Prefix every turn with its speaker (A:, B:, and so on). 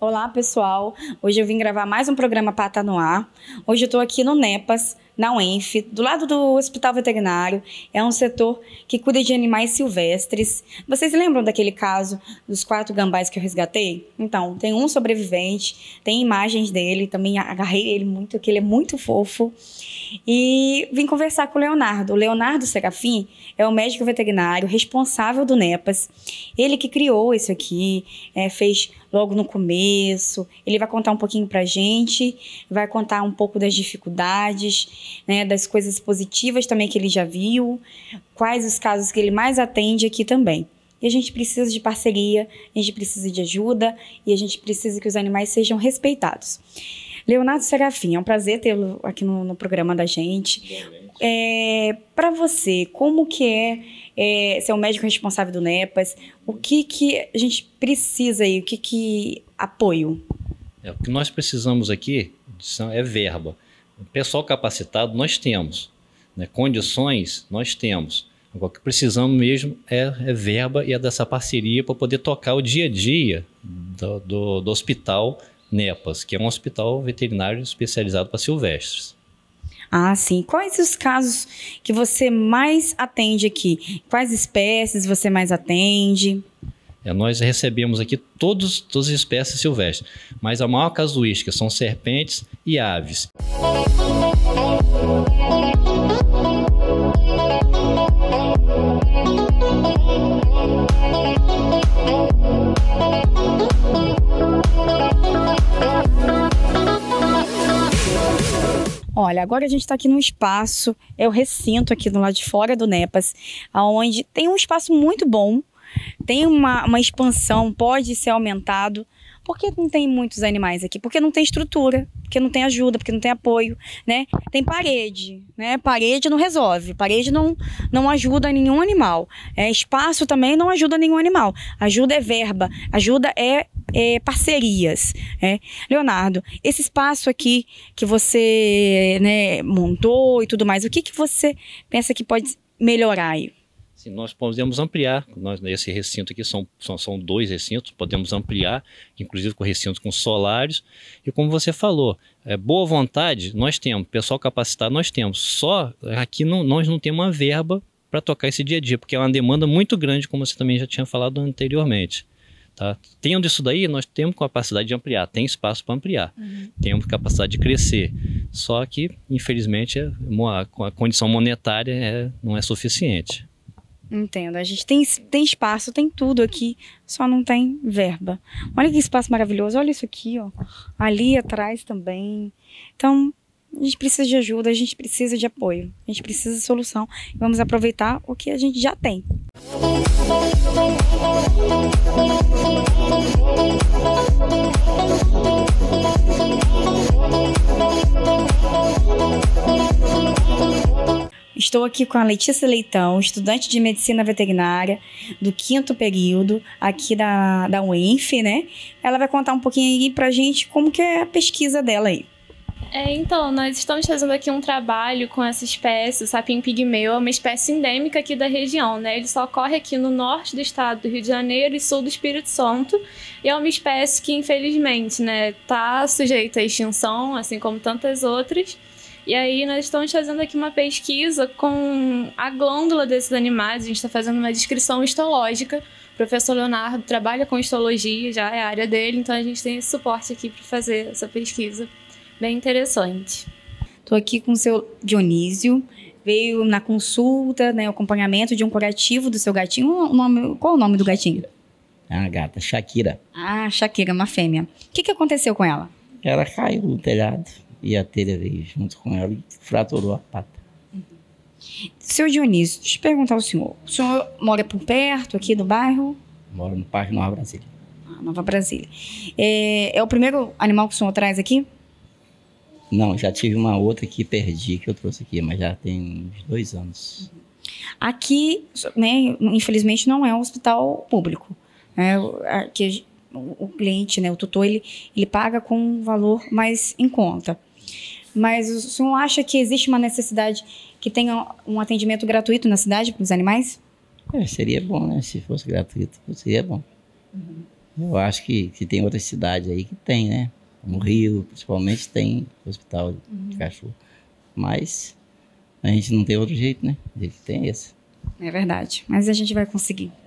A: Olá, pessoal. Hoje eu vim gravar mais um programa Pata no Ar. Hoje eu tô aqui no NEPAS na UENF, do lado do Hospital Veterinário. É um setor que cuida de animais silvestres. Vocês lembram daquele caso dos quatro gambás que eu resgatei? Então, tem um sobrevivente, tem imagens dele, também agarrei ele muito, que ele é muito fofo. E vim conversar com o Leonardo. O Leonardo Serafim é o médico veterinário responsável do NEPAS. Ele que criou isso aqui, é, fez logo no começo. Ele vai contar um pouquinho pra gente, vai contar um pouco das dificuldades né, das coisas positivas também que ele já viu, quais os casos que ele mais atende aqui também. E a gente precisa de parceria, a gente precisa de ajuda e a gente precisa que os animais sejam respeitados. Leonardo Serafim, é um prazer tê-lo aqui no, no, programa da gente. É, Para você, como que é, é ser o um médico responsável do NEPAS? O que, que a gente precisa aí? O que, que apoio?
B: É, o que nós precisamos aqui é verba pessoal capacitado nós temos, né? condições nós temos. Agora, o que precisamos mesmo é, é verba e é dessa parceria para poder tocar o dia a dia do, do, do hospital NEPAS, que é um hospital veterinário especializado para silvestres.
A: Ah, sim. Quais os casos que você mais atende aqui? Quais espécies você mais atende?
B: É, nós recebemos aqui todos, todas as espécies silvestres, mas a maior casuística são serpentes e aves.
A: Olha, agora a gente está aqui num espaço, é o recinto aqui do lado de fora do NEPAS, onde tem um espaço muito bom, tem uma, uma expansão, pode ser aumentado. Por que não tem muitos animais aqui? Porque não tem estrutura, porque não tem ajuda, porque não tem apoio, né? Tem parede, né? Parede não resolve, parede não, não ajuda nenhum animal. É, espaço também não ajuda nenhum animal. Ajuda é verba, ajuda é é, parcerias. Né? Leonardo, esse espaço aqui que você né, montou e tudo mais, o que, que você pensa que pode melhorar aí?
B: Sim, nós podemos ampliar, nós, esse recinto aqui são, são, são dois recintos, podemos ampliar, inclusive com recintos com solares, e como você falou, é, boa vontade nós temos, pessoal capacitado nós temos, só aqui não, nós não temos uma verba para tocar esse dia a dia, porque é uma demanda muito grande, como você também já tinha falado anteriormente. Tá? Tendo isso daí, nós temos capacidade de ampliar, tem espaço para ampliar, uhum. temos capacidade de crescer. Só que, infelizmente, é a condição monetária é, não é suficiente.
A: Entendo. A gente tem, tem espaço, tem tudo aqui, só não tem verba. Olha que espaço maravilhoso, olha isso aqui, ó. Ali atrás também. Então, a gente precisa de ajuda, a gente precisa de apoio, a gente precisa de solução. Vamos aproveitar o que a gente já tem.
C: Música
A: Estou aqui com a Letícia Leitão, estudante de medicina veterinária do quinto período aqui da, da UENF, né? Ela vai contar um pouquinho aí pra gente como que é a pesquisa dela aí. É, então, nós estamos fazendo aqui um trabalho com essa espécie, o sapim pigmeu, é uma espécie endêmica aqui da região, né? Ele só ocorre aqui no norte do estado do Rio de Janeiro e sul do Espírito Santo, e é uma espécie que, infelizmente, né, tá sujeita à extinção, assim como tantas outras. E aí nós estamos fazendo aqui uma pesquisa com a glândula desses animais, a gente está fazendo uma descrição histológica. O professor Leonardo trabalha com histologia, já é a área dele, então a gente tem esse suporte aqui para fazer essa pesquisa bem interessante. Estou aqui com o seu Dionísio, veio na consulta, né, acompanhamento de um curativo do seu gatinho. O nome, qual o nome do gatinho?
C: Ah, gata, Shakira.
A: Ah, Shakira, uma fêmea. O que, que aconteceu com ela?
C: Ela caiu no telhado e a telha veio junto com ela e fraturou a pata. Uhum.
A: Seu Dionísio, deixa eu perguntar ao senhor. O senhor mora por perto, aqui do bairro?
C: Moro no Parque Nova Brasília.
A: Ah, Nova Brasília. É, é o primeiro animal que o senhor traz aqui?
C: Não, já tive uma outra que perdi, que eu trouxe aqui, mas já tem uns dois anos. Uhum.
A: Aqui, né, infelizmente, não é um hospital público. Né? o cliente, né, o tutor, ele, ele paga com um valor mais em conta. Mas o senhor acha que existe uma necessidade que tenha um atendimento gratuito na cidade para os animais?
C: É, seria bom, né? Se fosse gratuito, seria bom. Uhum. Eu acho que, que tem outras cidades aí que tem, né? No Rio, principalmente, tem hospital de uhum. cachorro. Mas a gente não tem outro jeito, né? A gente tem esse.
A: É verdade. Mas a gente vai
B: conseguir.